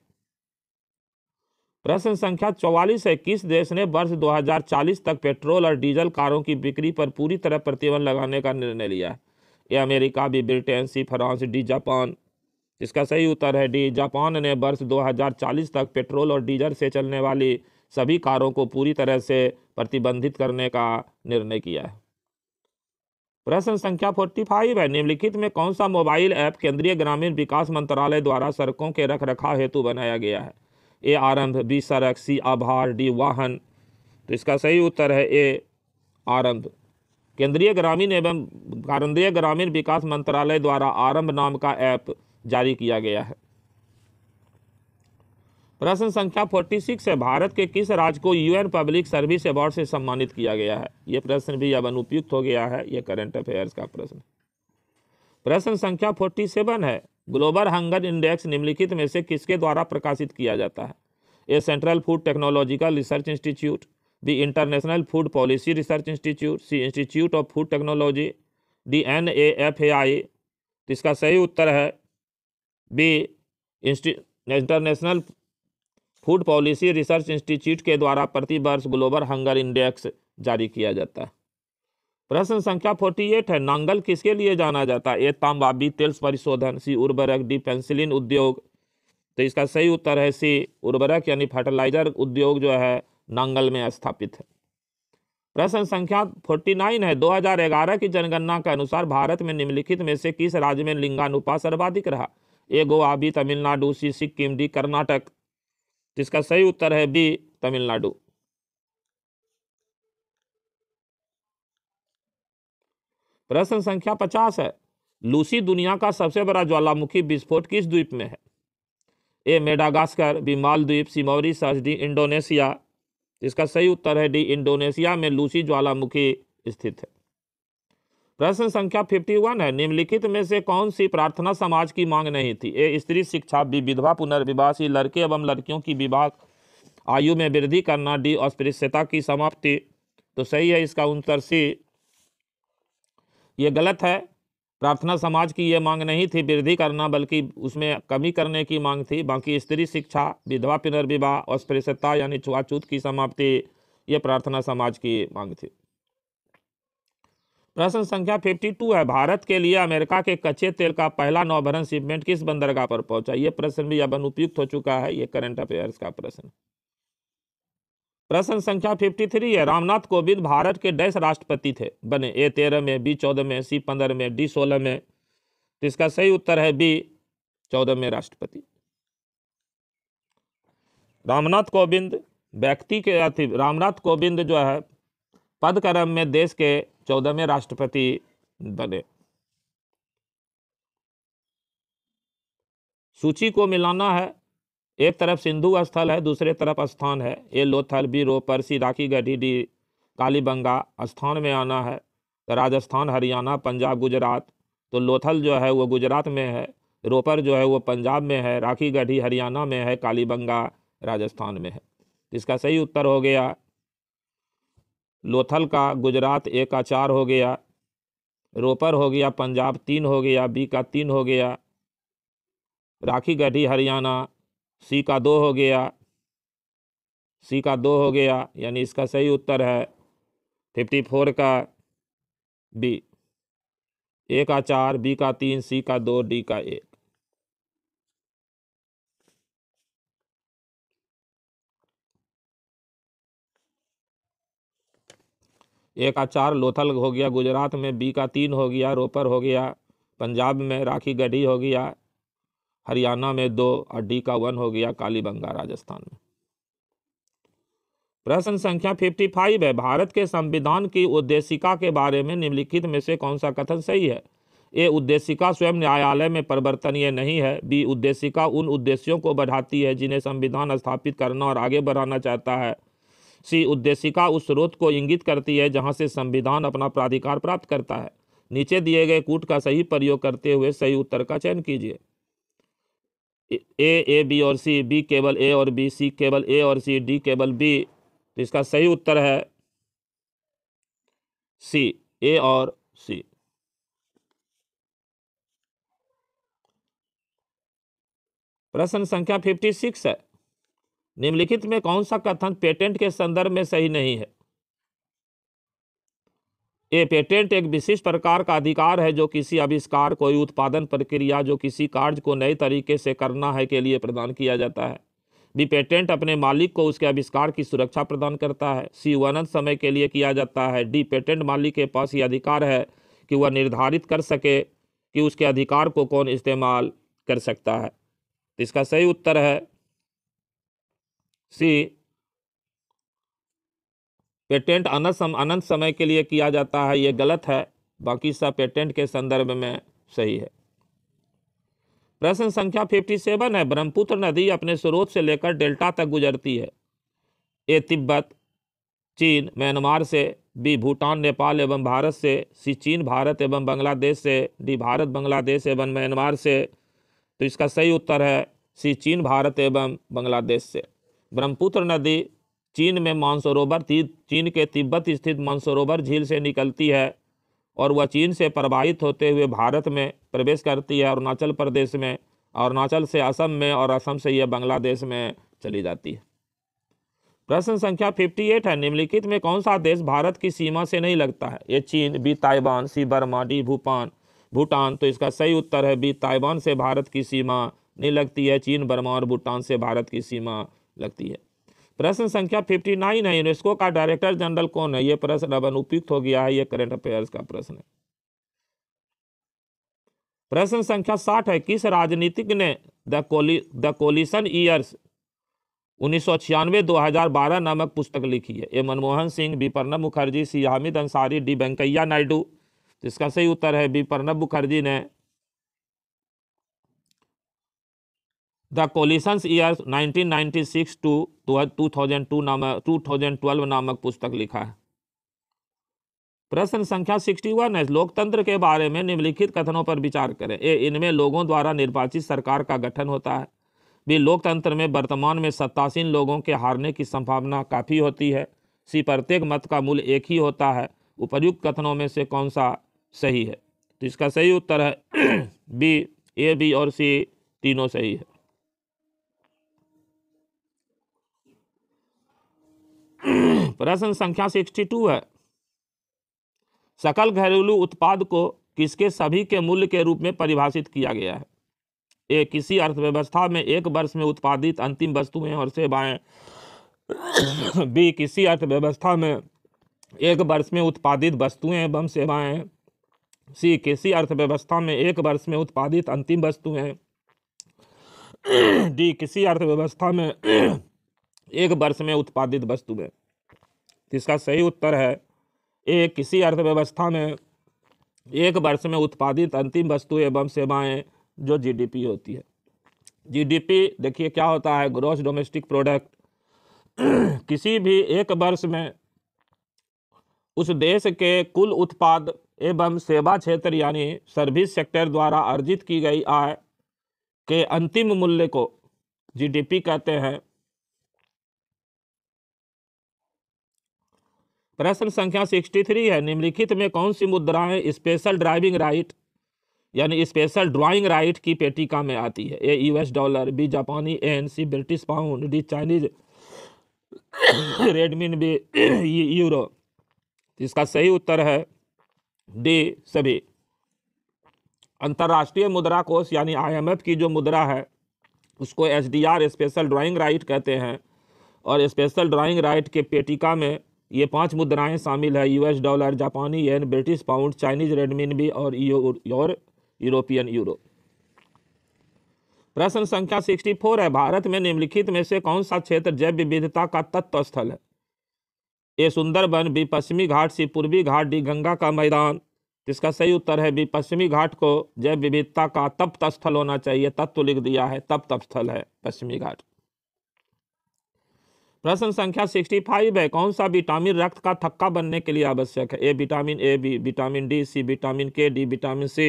प्रश्न संख्या चौवालीस है किस देश ने वर्ष 2040 तक पेट्रोल और डीजल कारों की बिक्री पर पूरी तरह प्रतिबंध लगाने का निर्णय लिया है यह अमेरिका भी Britain C France D Japan इसका सही उत्तर है डी जापान ने वर्ष 2040 तक पेट्रोल और डीजल से चलने वाली सभी कारों को पूरी तरह से प्रतिबंधित करने का निर्णय किया है प्रश्न संख्या 45 है निम्नलिखित में कौन सा मोबाइल ऐप केंद्रीय ग्रामीण विकास मंत्रालय द्वारा सड़कों के रख रखाव हेतु बनाया गया है ए आरंभ बी सड़क सी आभार डी वाहन तो इसका सही उत्तर है ए आरंभ केंद्रीय ग्रामीण एवं केंद्रीय ग्रामीण विकास मंत्रालय द्वारा आरंभ नाम का ऐप जारी किया गया है प्रश्न संख्या 46 है भारत के किस राज्य को यूएन पब्लिक सर्विस अवार्ड से सम्मानित किया गया है ये प्रश्न भी अब अनुपयुक्त हो गया है यह करंट अफेयर्स का प्रश्न प्रश्न संख्या 47 है ग्लोबल हंगर इंडेक्स निम्नलिखित में से किसके द्वारा प्रकाशित किया जाता है A central food technological research institute the international food policy research institute C institute of food technology D N A F A I इसका सही उत्तर है B international food policy research institute के द्वारा प्रति वर्ष ग्लोबल हंगर इंडेक्स जारी किया जाता है प्रश्न संख्या फोर्टी एट है नांगल किसके लिए जाना जाता है ए तांबा बी तेल परिशोधन सी उर्वरक डी पेंसिलिन उद्योग तो इसका सही उत्तर है सी उर्वरक यानी फर्टिलाइजर उद्योग जो है नांगल में स्थापित है प्रश्न संख्या 49 है 2011 की जनगणना के अनुसार भारत में निम्नलिखित में से किस राज्य में लिंगानुपात सर्वाधिक रहा A Goa B Tamil Nadu C Sikkim D Karnataka जिसका सही उत्तर है बी तमिलनाडु प्रश्न संख्या पचास है लूसी दुनिया का सबसे बड़ा ज्वालामुखी विस्फोट किस द्वीप में है A Madagascar B Maldives C Mauritius D Indonesia इसका सही उत्तर है डी इंडोनेशिया में लूसी ज्वालामुखी स्थित है प्रश्न संख्या 51 है निम्नलिखित में से कौन सी प्रार्थना समाज की मांग नहीं थी ए स्त्री शिक्षा बी विधवा पुनर्विवासी लड़के एवं लड़कियों की विवाह आयु में वृद्धि करना डी अस्पृश्यता की समाप्ति तो सही है इसका उत्तर सी ये गलत है प्रार्थना समाज की यह मांग नहीं थी वृद्धि करना बल्कि उसमें कमी करने की मांग थी बाकी स्त्री शिक्षा विधवा पुनर्विवाह अस्पृश्यता यानी छुआछूत की समाप्ति ये प्रार्थना समाज की मांग थी प्रश्न संख्या 52 है भारत के लिए अमेरिका के कच्चे तेल का पहला नौभरण शिपमेंट किस बंदरगाह पर पहुंचा ये प्रश्न भी अब अनुपयुक्त हो चुका है ये करंट अफेयर्स का प्रश्न प्रश्न संख्या 53 है रामनाथ कोविंद भारत के डैश राष्ट्रपति थे बने ए तेरह में बी चौदह में सी पंद्रह में डी सोलह में तो इसका सही उत्तर है बी चौदह में राष्ट्रपति रामनाथ कोविंद व्यक्ति के अति रामनाथ कोविंद जो है पदक्रम में देश के चौदहवें राष्ट्रपति बने सूची को मिलाना है एक तरफ सिंधु स्थल है दूसरे तरफ स्थान है ये लोथल बीरो परसी राखी गढ़ी डी कालीबंगा स्थान में आना है राजस्थान हरियाणा पंजाब गुजरात तो लोथल जो है वो गुजरात में है रोपर जो है वो पंजाब में है राखी गढ़ी हरियाणा में है कालीबंगा राजस्थान में है इसका सही उत्तर हो गया लोथल का गुजरात ए का चार हो गया रोपर हो गया पंजाब तीन हो गया बी का तीन हो गया राखी गढ़ी हरियाणा सी का दो हो गया सी का दो हो गया यानी इसका सही उत्तर है फिफ्टी फोर का बी ए का चार बी का तीन सी का दो डी का एक ए का चार लोथल हो गया गुजरात में बी का तीन हो गया रोपर हो गया पंजाब में राखी गढ़ी हो गया हरियाणा में दो और डी का वन हो गया कालीबंगा राजस्थान में प्रश्न संख्या 55 है भारत के संविधान की उद्देशिका के बारे में निम्नलिखित में से कौन सा कथन सही है ए उद्देशिका स्वयं न्यायालय में परिवर्तनीय नहीं है बी उद्देशिका उन उद्देश्यों को बढ़ाती है जिन्हें संविधान स्थापित करना और आगे बढ़ाना चाहता है सी उद्देशिका उस स्रोत को इंगित करती है जहाँ से संविधान अपना प्राधिकार प्राप्त करता है नीचे दिए गए कूट का सही प्रयोग करते हुए सही उत्तर का चयन कीजिए ए ए बी और सी बी केवल ए और बी सी केवल ए और सी डी केवल बी तो इसका सही उत्तर है सी ए और सी प्रश्न संख्या फिफ्टी सिक्स है निम्नलिखित में कौन सा कथन पेटेंट के संदर्भ में सही नहीं है ये पेटेंट एक विशिष्ट प्रकार का अधिकार है जो किसी आविष्कार कोई उत्पादन प्रक्रिया जो किसी कार्य को नए तरीके से करना है के लिए प्रदान किया जाता है बी पेटेंट अपने मालिक को उसके आविष्कार की सुरक्षा प्रदान करता है सी अनंत समय के लिए किया जाता है डी पेटेंट मालिक के पास ये अधिकार है कि वह निर्धारित कर सके कि उसके अधिकार को कौन इस्तेमाल कर सकता है तो इसका सही उत्तर है सी पेटेंट अनंत सम, अनंत समय के लिए किया जाता है ये गलत है बाकी सब पेटेंट के संदर्भ में सही है प्रश्न संख्या फिफ्टी सेवन है ब्रह्मपुत्र नदी अपने स्रोत से लेकर डेल्टा तक गुजरती है ए तिब्बत चीन म्यांमार से बी भूटान नेपाल एवं भारत से सी चीन भारत एवं बांग्लादेश से डी भारत बांग्लादेश एवं म्यांमार से तो इसका सही उत्तर है सी चीन भारत एवं बांग्लादेश से ब्रह्मपुत्र नदी चीन में मानसरोवर चीन के तिब्बत स्थित मानसरोवर झील से निकलती है और वह चीन से प्रवाहित होते हुए भारत में प्रवेश करती है अरुणाचल प्रदेश में अरुणाचल से असम में और असम से यह बांग्लादेश में चली जाती है प्रश्न संख्या 58 है निम्नलिखित में कौन सा देश भारत की सीमा से नहीं लगता है ये चीन B Taiwan C Burma D भूपान भूटान तो इसका सही उत्तर है बी ताइवान से भारत की सीमा नहीं लगती है चीन बर्मा और भूटान से भारत की सीमा लगती है प्रश्न संख्या फिफ्टी नाइन है यूनेस्को का डायरेक्टर जनरल कौन है ये प्रश्न अब अनुपयुक्त हो गया है ये करंट अफेयर्स का प्रश्न है प्रश्न संख्या साठ है किस राजनीतिक ने द कोलिशन ईयर्स उन्नीस सौ छियानवे दो हजार बारह नामक पुस्तक लिखी है A Manmohan Singh B Pranab Mukherjee C Hamid Ansari D Venkaiah Naidu इसका सही उत्तर है बी प्रणब मुखर्जी ने द कोलिशंस ईयर 1996 टू 2002 नामक 2012 नामक पुस्तक लिखा है प्रश्न संख्या 61 है लोकतंत्र के बारे में निम्नलिखित कथनों पर विचार करें ए इनमें लोगों द्वारा निर्वाचित सरकार का गठन होता है भी लोकतंत्र में वर्तमान में सत्तासीन लोगों के हारने की संभावना काफ़ी होती है सी प्रत्येक मत का मूल एक ही होता है उपर्युक्त कथनों में से कौन सा सही है तो इसका सही उत्तर है बी ए बी और सी तीनों सही है प्रश्न संख्या सिक्सटी टू है सकल घरेलू उत्पाद को किसके सभी के मूल्य के रूप में परिभाषित किया गया है ए किसी अर्थव्यवस्था में एक वर्ष में उत्पादित अंतिम वस्तुएं और सेवाएं बी किसी अर्थव्यवस्था में एक वर्ष में उत्पादित वस्तुएं एवं सेवाएं सी किसी अर्थव्यवस्था में एक वर्ष में उत्पादित अंतिम वस्तुएं डी किसी अर्थव्यवस्था में एक वर्ष में उत्पादित वस्तुएं इसका सही उत्तर है ए किसी अर्थव्यवस्था में एक वर्ष में उत्पादित अंतिम वस्तु एवं सेवाएं जो जीडीपी होती है जीडीपी देखिए क्या होता है ग्रॉस डोमेस्टिक प्रोडक्ट किसी भी एक वर्ष में उस देश के कुल उत्पाद एवं सेवा क्षेत्र यानी सर्विस सेक्टर द्वारा अर्जित की गई आय के अंतिम मूल्य को जीडीपी कहते हैं प्रश्न संख्या सिक्सटी थ्री है निम्नलिखित में कौन सी मुद्राएं स्पेशल ड्राइविंग राइट यानी स्पेशल ड्राइंग राइट की पेटिका में आती है ए यूएस डॉलर बी जापानी yen C British pound D Chinese renminbi euro इसका सही उत्तर है डी सभी अंतर्राष्ट्रीय मुद्रा कोष यानी आईएमएफ की जो मुद्रा है उसको एसडीआर स्पेशल ड्राइंग राइट कहते हैं और स्पेशल ड्राइंग राइट के पेटिका में ये पांच मुद्राएं शामिल है यूएस डॉलर जापानी yen British pound Chinese renminbi और e और यूरोपियन यूरो प्रश्न संख्या 64 है भारत में निम्नलिखित में से कौन सा क्षेत्र जैव विविधता का तत्व स्थल है ए सुंदरबन बी पश्चिमी घाट सी पूर्वी घाट डी गंगा का मैदान इसका सही उत्तर है बी पश्चिमी घाट को जैव विविधता का तप्त स्थल होना चाहिए तत्व लिख दिया है तप्त स्थल है पश्चिमी घाट प्रश्न संख्या 65 है कौन सा विटामिन रक्त का थक्का बनने के लिए आवश्यक है A vitamin A B vitamin D C vitamin K D vitamin C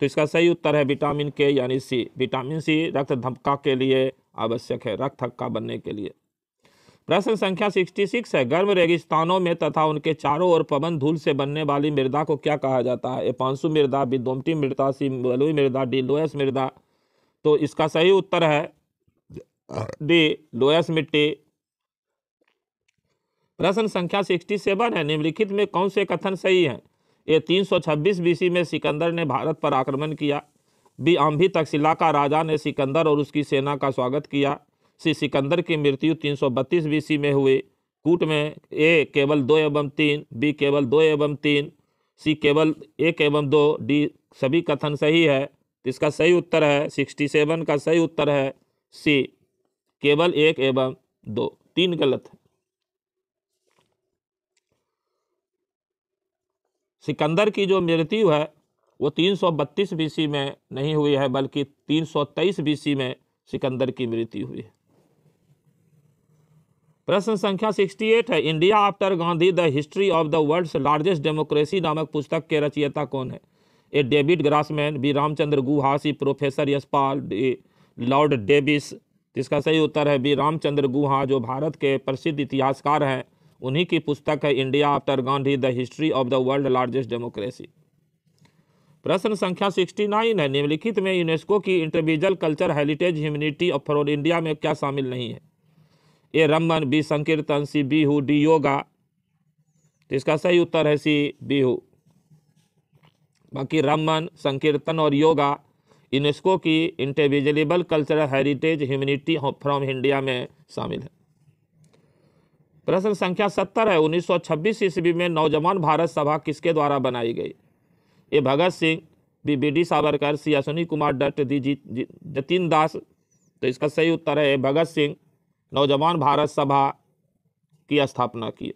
तो इसका सही उत्तर है विटामिन के यानी सी विटामिन सी रक्त धक्का के लिए आवश्यक है रक्त थक्का बनने के लिए प्रश्न संख्या 66 है गर्म रेगिस्तानों में तथा उनके चारों ओर पवन धूल से बनने वाली मृदा को क्या कहा जाता है ए पांसु मृदा बी दोमटी मृदा सी बलुई मृदा डी लोयस मृदा तो इसका सही उत्तर है डी लोयस मिट्टी प्रश्न संख्या 67 है निम्नलिखित में कौन से कथन सही है ए 326 बीसी में सिकंदर ने भारत पर आक्रमण किया बी आम्भी तकशिला का राजा ने सिकंदर और उसकी सेना का स्वागत किया सी सिकंदर की मृत्यु 332 बीसी में हुई कूट में ए केवल दो एवं तीन बी केवल दो एवं तीन सी केवल एक एवं दो डी सभी कथन सही है इसका सही उत्तर है सिक्सटी सेवन का सही उत्तर है सी केवल एक एवं दो तीन गलत है सिकंदर की जो मृत्यु है वो 332 बीसी में नहीं हुई है बल्कि 323 बीसी में सिकंदर की मृत्यु हुई है प्रश्न संख्या 68 है India after Gandhi the history of the world's largest democracy नामक पुस्तक के रचयिता कौन है A David Grossman B Ramachandra गुहासी प्रोफेसर यशपाल लॉर्ड डेविस जिसका सही उत्तर है बी रामचंद्र गुहा जो भारत के प्रसिद्ध इतिहासकार हैं उन्हीं की पुस्तक है India after Gandhi the history of the world largest democracy प्रश्न संख्या 69 है निम्नलिखित में यूनेस्को की intervisual culture heritage humanity of for India में क्या शामिल नहीं है ए रमन बी संकीर्तन सी बीहू डी योगा तो इसका सही उत्तर है सी बीहू बाकी रमन संकीर्तन और योगा यूनेस्को की intervisible cultural heritage humanity from India में शामिल है प्रश्न संख्या सत्तर है 1926 ईस्वी में नौजवान भारत सभा किसके द्वारा बनाई गई ये Bhagat Singh B V D Savarkar C Ashwini Kumar Dutt D जी, जतीन दास तो इसका सही उत्तर है भगत सिंह नौजवान भारत सभा की स्थापना की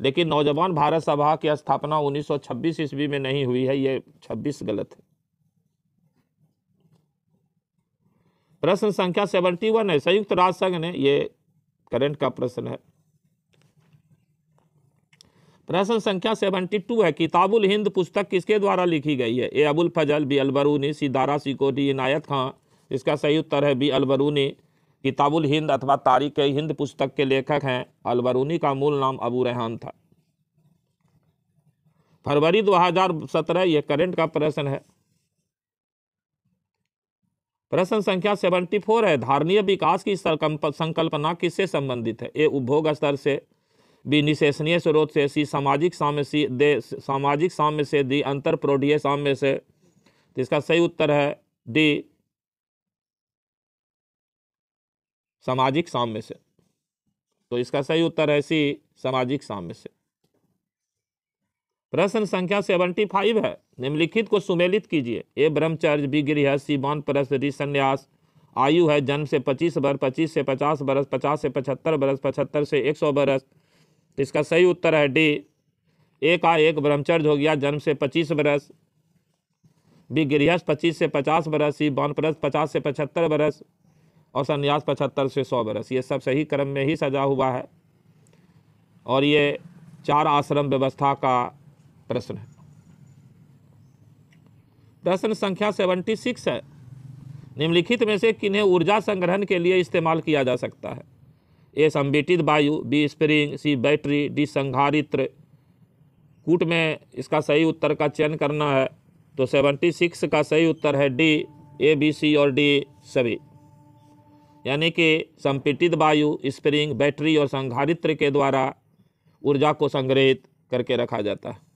लेकिन नौजवान भारत सभा की स्थापना 1926 ईस्वी में नहीं हुई है ये 26 गलत है प्रश्न संख्या 71 है संयुक्त राष्ट्र संघ ने ये करंट का प्रश्न है प्रश्न संख्या सेवेंटी टू है किताबुल हिंद पुस्तक किसके द्वारा लिखी गई है A Abul Fazal B Alberuni C Dara सिकोटी इनायत खां इसका सही उत्तर है बी अलबरूनी किताबुल हिंद अथवा तारीख हिंद पुस्तक के लेखक हैं अलबरूनी का मूल नाम अबू रेहान था फरवरी 2017 यह करेंट का प्रश्न है प्रश्न संख्या 74 है धारणीय विकास की संकल्पना किससे संबंधित है ए उपभोग स्तर से बी निशेषणीय स्रोत से सी सामाजिक साम्य सी दे सामाजिक साम्य से दी अंतर प्रोडीय साम्य से तो इसका सही उत्तर है डी सामाजिक साम्य से तो इसका सही उत्तर है सी सामाजिक साम्य से प्रश्न संख्या सेवेंटी फाइव है निम्नलिखित को सुमेलित कीजिए ए ब्रह्मचर्य बी गृह सी मौन प्रश्न डी संन्यास आयु है जन्म से पच्चीस वर्ष पच्चीस से पचास बरस पचास से पचहत्तर बरस पचहत्तर से एक सौ बरस इसका सही उत्तर है डी ए का एक ब्रह्मचर्य हो गया जन्म से पच्चीस बरस बी गृहस्थ पच्चीस से पचास बरस सी वानप्रस्थ पचास से पचहत्तर बरस और संन्यास पचहत्तर से सौ बरस ये सब सही क्रम में ही सजा हुआ है और ये चार आश्रम व्यवस्था का प्रश्न है प्रश्न संख्या सेवेंटी सिक्स है निम्नलिखित में से किन्हें ऊर्जा संग्रहण के लिए इस्तेमाल किया जा सकता है ए संवेटित वायु B spring C battery D संघारित्र कूट में इसका सही उत्तर का चयन करना है तो सेवेंटी सिक्स का सही उत्तर है डी ए बी सी और डी सभी यानी कि संपीटित वायु स्प्रिंग बैटरी और संघारित्र के द्वारा ऊर्जा को संग्रहित करके रखा जाता है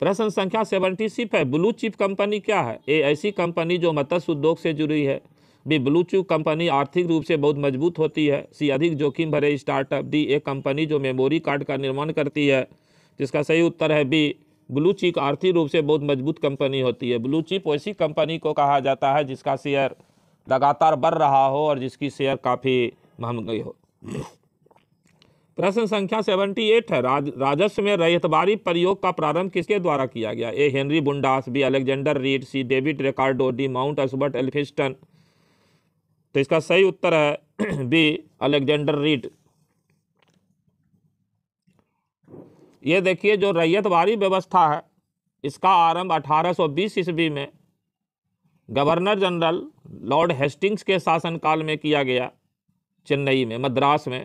प्रश्न संख्या सेवेंटी सिप है ब्लू चिप कंपनी क्या है ये ऐसी कंपनी जो मत्स्य उद्योग से जुड़ी है बी ब्लू चिप कंपनी आर्थिक रूप से बहुत मजबूत होती है सी अधिक जोखिम भरे स्टार्टअप डी एक कंपनी जो मेमोरी कार्ड का निर्माण करती है जिसका सही उत्तर है बी ब्लू चिप आर्थिक रूप से बहुत मजबूत कंपनी होती है ब्लू चिप ऐसी कंपनी को कहा जाता है जिसका शेयर लगातार बढ़ रहा हो और जिसकी शेयर काफ़ी महंगी हो प्रश्न संख्या सेवेंटी एट है राज, राजस्व में रहितबारी प्रयोग का प्रारंभ किसके द्वारा किया गया A Henry Dundas B Alexander Read C David Ricardo D Mountstuart Elphinstone तो इसका सही उत्तर है बी अलेक्जेंडर रीड ये देखिए जो रैयतवारी व्यवस्था है इसका आरंभ 1820 ईस्वी में गवर्नर जनरल लॉर्ड हेस्टिंग्स के शासनकाल में किया गया चेन्नई में मद्रास में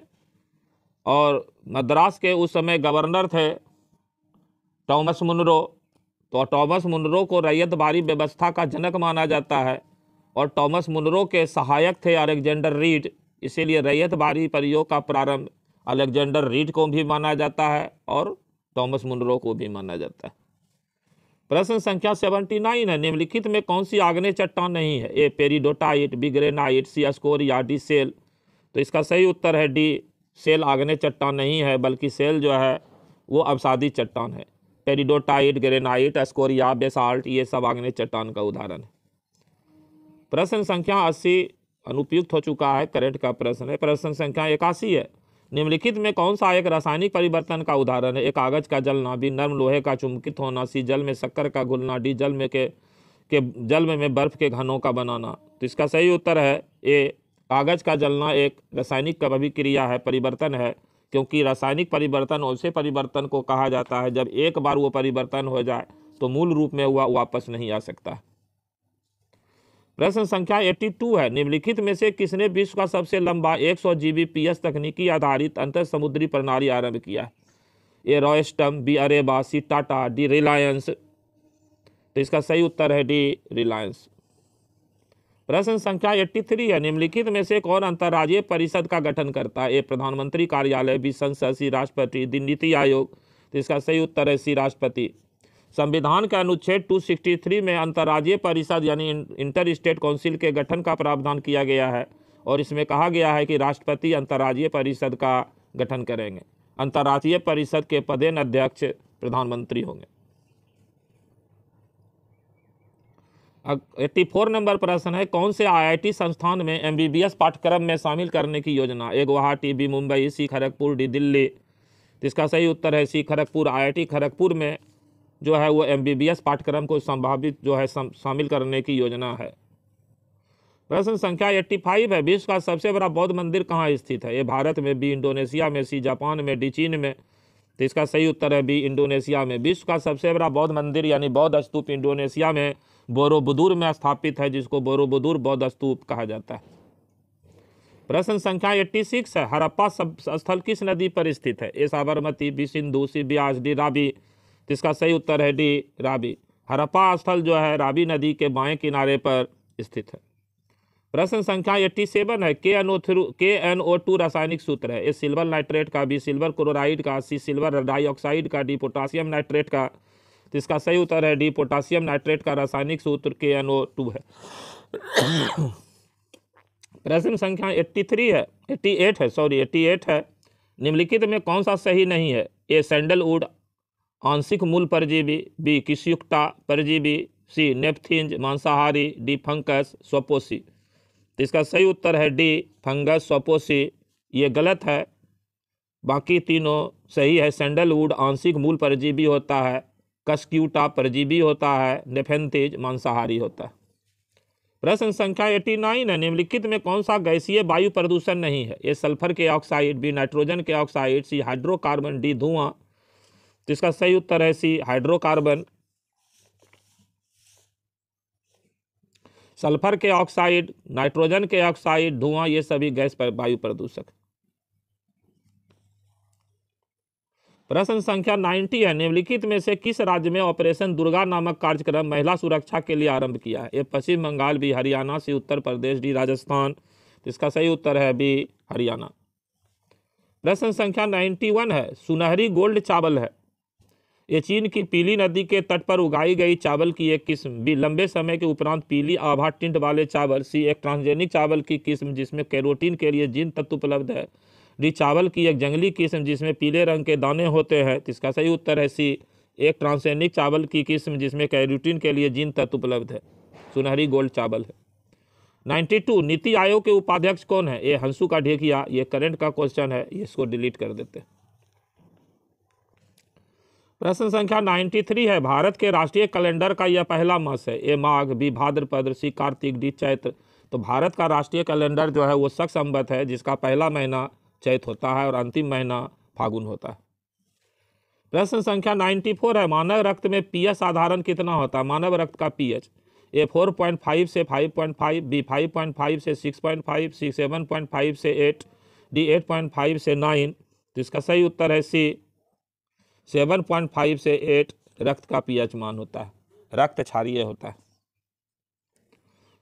और मद्रास के उस समय गवर्नर थे टॉमस मुनरो तो टॉमस मुनरो को रैयत बारी व्यवस्था का जनक माना जाता है और टॉमस मुनरो के सहायक थे अलेक्जेंडर रीड इसीलिए रैयत बारी प्रयोग का प्रारंभ अलेक्जेंडर रीड को भी माना जाता है और टॉमस मुनरो को भी माना जाता है प्रश्न संख्या सेवेंटी नाइन है निम्नलिखित में कौन सी आग्ने चट्टान नहीं है A peridotite B granite C scoria D shale तो इसका सही उत्तर है डी सेल आग्ने चट्टान नहीं है बल्कि सेल जो है वो अवसादी चट्टान है पेरिडोटाइट ग्रेनाइट एस्कोरिया बेसाल्ट ये सब आग्ने चट्टान का उदाहरण है प्रश्न संख्या अस्सी अनुपयुक्त हो चुका है करेंट का प्रश्न है प्रश्न संख्या इक्यासी है निम्नलिखित में कौन सा एक रासायनिक परिवर्तन का उदाहरण है एक कागज का जलना भी नर्म लोहे का चुंबकित होना सी जल में शक्कर का घुलना डी जल में के के जल में, में बर्फ के घनों का बनाना तो इसका सही उत्तर है ए कागज़ का जलना एक रासायनिक अभिक्रिया है परिवर्तन है क्योंकि रासायनिक परिवर्तन उसे परिवर्तन को कहा जाता है जब एक बार वो परिवर्तन हो जाए तो मूल रूप में वह वापस नहीं आ सकता प्रश्न संख्या 82 है निम्नलिखित में से किसने विश्व का सबसे लंबा 100 सौ जीबीपीएस तकनीकी आधारित अंतर समुद्री प्रणाली आरंभ किया ए रॉयस्टम बी अरेबा सी टाटा डी रिलायंस तो इसका सही उत्तर है डी रिलायंस प्रश्न संख्या 83 है निम्नलिखित में से कौन अंतर्राज्यीय परिषद का गठन करता है ए प्रधानमंत्री कार्यालय बी संसद सी राष्ट्रपति दिन नीति आयोग तो इसका सही उत्तर है सी राष्ट्रपति संविधान के अनुच्छेद 263 में अंतर्राज्यीय परिषद यानी इंटर स्टेट काउंसिल के गठन का प्रावधान किया गया है और इसमें कहा गया है कि राष्ट्रपति अंतर्राज्यीय परिषद का गठन करेंगे अंतर्राष्ट्रीय परिषद के पदेन अध्यक्ष प्रधानमंत्री होंगे एट्टी फोर नंबर प्रश्न है कौन से आईआईटी संस्थान में एमबीबीएस पाठ्यक्रम में शामिल करने की योजना A Guwahati B Mumbai C Kharagpur D Delhi तो इसका सही उत्तर है सी खड़गपुर आईआईटी खड़गपुर में जो है वो एमबीबीएस पाठ्यक्रम को संभावित जो है शामिल करने की योजना है प्रश्न संख्या एट्टी फाइव है विश्व का सबसे बड़ा बौद्ध मंदिर कहाँ स्थित है ये भारत में बी इंडोनेशिया में सी जापान में डी चीन में तो इसका सही उत्तर है बी इंडोनेशिया में विश्व का सबसे बड़ा बौद्ध मंदिर यानी बौद्ध स्तूप इंडोनेशिया में बोरोबुदूर में स्थापित है जिसको बोरोबुदूर बौद्ध स्तूप कहा जाता है प्रश्न संख्या 86 है हरप्पा सब स्थल किस नदी पर स्थित है A Sabarmati B Sindhu C Beas D Ravi जिसका सही उत्तर है डी राबी हरप्पा स्थल जो है राबी नदी के बाएं किनारे पर स्थित है प्रश्न संख्या एट्टी सेवन है K N O three K N O two रासायनिक सूत्र है ए सिल्वर नाइट्रेट का बी सिल्वर क्लोराइड का सी सिल्वर डाइऑक्साइड का डी पोटासियम नाइट्रेट का तो इसका सही उत्तर है डी पोटासियम नाइट्रेट का रासायनिक सूत्र के टू है प्रश्न संख्या 83 है 88 है सॉरी 88 है निम्नलिखित में कौन सा सही नहीं है ए सैंडलवुड आंशिक मूल परजीवी बी किसयुक्ता परजीवी सी नेपथिंज मांसाहारी डी फंगस स्वपोसी तो इसका सही उत्तर है डी फंगस स्वपोसी ये गलत है बाकी तीनों सही है सैंडलवुड आंशिक मूल परजीवी होता है कस्क्यूटा परजीवी होता है नेफेंतेज मांसाहारी होता है प्रश्न संख्या एटी नाइन है निम्नलिखित में कौन सा गैसीय वायु प्रदूषण नहीं है ये सल्फर के ऑक्साइड बी नाइट्रोजन के ऑक्साइड सी हाइड्रोकार्बन डी धुआं तो इसका सही उत्तर है सी हाइड्रोकार्बन सल्फर के ऑक्साइड नाइट्रोजन के ऑक्साइड धुआं ये सभी गैस पर वायु प्रदूषक प्रश्न संख्या 90 है निम्नलिखित में से किस राज्य में ऑपरेशन दुर्गा नामक कार्यक्रम महिला सुरक्षा के लिए आरंभ किया है ये पश्चिम बंगाल भी हरियाणा से उत्तर प्रदेश डी राजस्थान इसका सही उत्तर है बी हरियाणा प्रश्न संख्या 91 है सुनहरी गोल्ड चावल है ये चीन की पीली नदी के तट पर उगाई गई चावल की एक किस्म भी लंबे समय के उपरांत पीली आभा टिंट वाले चावल सी एक ट्रांसजेनिक चावल की किस्म जिसमें कैरोटीन के लिए जीन तत्व उपलब्ध है डी चावल की एक जंगली किस्म जिसमें पीले रंग के दाने होते हैं तो इसका सही उत्तर है सी एक ट्रांसजेनिक चावल की किस्म जिसमें कैरूटीन के लिए जीन तत्व उपलब्ध है सुनहरी गोल्ड चावल है टू नीति आयोग के उपाध्यक्ष कौन है ये हंसू का ढेकिया ये करंट का क्वेश्चन है इसको डिलीट कर देते हैं प्रश्न संख्या 93 है भारत के राष्ट्रीय कैलेंडर का यह पहला मास है A Magh B Bhadrapad C Kartik D Chaitra तो भारत का राष्ट्रीय कैलेंडर जो है वो सख्त संबत है जिसका पहला महीना चैत होता है और अंतिम महीना फागुन होता है प्रश्न संख्या 94 है मानव रक्त में पीएच साधारण कितना होता है मानव रक्त का पीएच ए 4.5 से 5.5 बी 5.5 से 6.5 सी 7.5 से 8 डी 8.5 से 9 तो इसका सही उत्तर है सी 7.5 से 8 रक्त का पीएच मान होता है रक्त क्षारिय होता है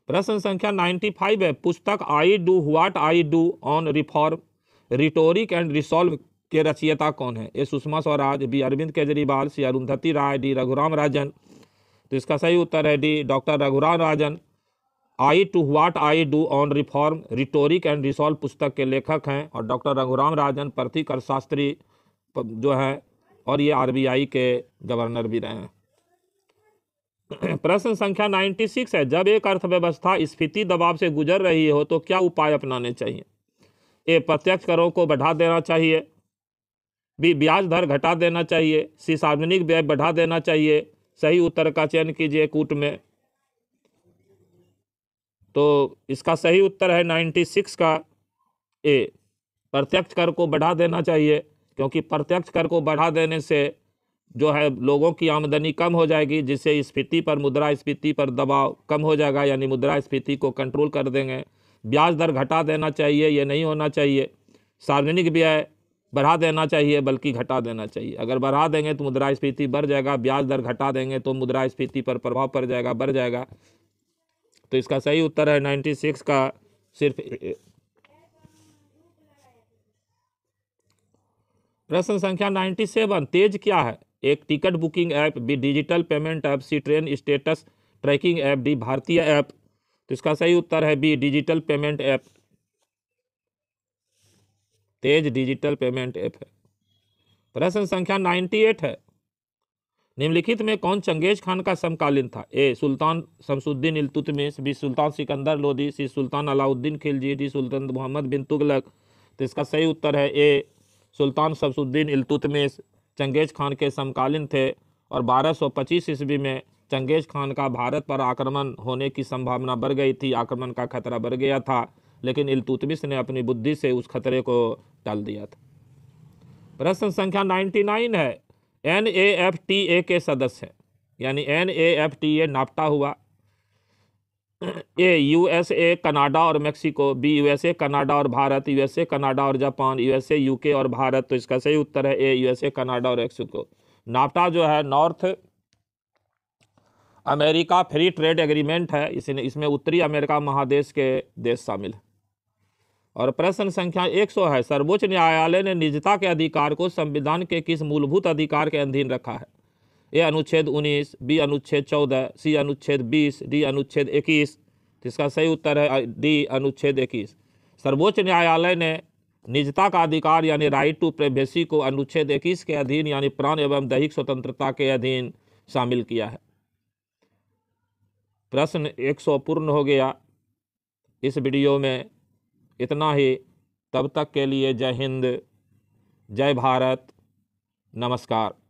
प्रश्न संख्या 95 है पुस्तक I do what I do on reform rhetoric and resolve के रचियता कौन है A Sushma Swaraj B Arvind Kejriwal C Arundhati Roy D Raghuram Rajan तो इसका सही उत्तर है D doctor Raghuram Rajan I to what I do on reform rhetoric and resolve पुस्तक के लेखक हैं और डॉक्टर रघुराम राजन प्रतीक अर्थशास्त्री जो हैं और ये आर के गवर्नर भी रहे हैं प्रश्न संख्या 96 है जब एक अर्थव्यवस्था स्फीति दबाव से गुजर रही हो तो क्या उपाय अपनाने चाहिए ये प्रत्यक्ष करों को बढ़ा देना चाहिए भी ब्याज दर घटा देना चाहिए सी सार्वजनिक व्यय बढ़ा देना चाहिए सही उत्तर का चयन कीजिए कूट में तो इसका सही उत्तर है नाइन्टी सिक्स का ए प्रत्यक्ष कर को बढ़ा देना चाहिए क्योंकि प्रत्यक्ष कर को बढ़ा देने से जो है लोगों की आमदनी कम हो जाएगी जिससे स्फीति पर मुद्रा स्फीति पर दबाव कम हो जाएगा यानी मुद्रास्फीति को कंट्रोल कर देंगे ब्याज दर घटा देना चाहिए ये नहीं होना चाहिए सार्वजनिक व्यय बढ़ा देना चाहिए बल्कि घटा देना चाहिए अगर बढ़ा देंगे तो मुद्रास्फीति बढ़ जाएगा ब्याज दर घटा देंगे तो मुद्रास्फीति पर प्रभाव पड़ जाएगा बढ़ जाएगा तो इसका सही उत्तर है नाइन्टी सिक्स का सिर्फ प्रश्न संख्या नाइन्टी सेवन तेज क्या है एक ticket booking app B digital payment app C train status tracking app D भारतीय ऐप तो इसका सही उत्तर है B digital payment app Tez digital payment app है प्रश्न संख्या नाइन्टी एट है निम्नलिखित में कौन चंगेज खान का समकालीन था ए सुल्तान शमसुद्दीन इलतुतमिश बी सुल्तान सिकंदर लोधी सी सुल्तान अलाउद्दीन खिलजी डी सुल्तान मोहम्मद बिन तुगलक तो इसका सही उत्तर है ए सुल्तान शमसुद्दीन इलतुतमिश चंगेज खान के समकालीन थे और 1225 सौ ईस्वी में चंगेज खान का भारत पर आक्रमण होने की संभावना बढ़ गई थी आक्रमण का खतरा बढ़ गया था लेकिन इलतुतमिश ने अपनी बुद्धि से उस खतरे को टाल दिया था प्रश्न संख्या 99 है N A F T A के सदस्य हैं यानी N A F T A NAFTA हुआ A U S A Canada और Mexico B U S A Canada और Bharat U S A Canada और Japan U S A U K और भारत तो इसका सही उत्तर है A U S A Canada और मैक्सिको नापटा जो है North America free trade agreement है इस इसमें उत्तरी अमेरिका महादेश के देश शामिल हैं और प्रश्न संख्या 100 है सर्वोच्च न्यायालय ने निजता के अधिकार को संविधान के किस मूलभूत अधिकार के अधीन रखा है ए अनुच्छेद 19, बी अनुच्छेद 14, सी अनुच्छेद 20, डी अनुच्छेद 21 इसका सही उत्तर है डी अनुच्छेद 21 सर्वोच्च न्यायालय ने निजता का अधिकार यानी राइट टू प्रेवेसी को अनुच्छेद 21 के अधीन यानी प्राण एवं दैहिक स्वतंत्रता के अधीन शामिल किया है प्रश्न 100 पूर्ण हो गया इस वीडियो में इतना ही तब तक के लिए जय हिंद जय भारत नमस्कार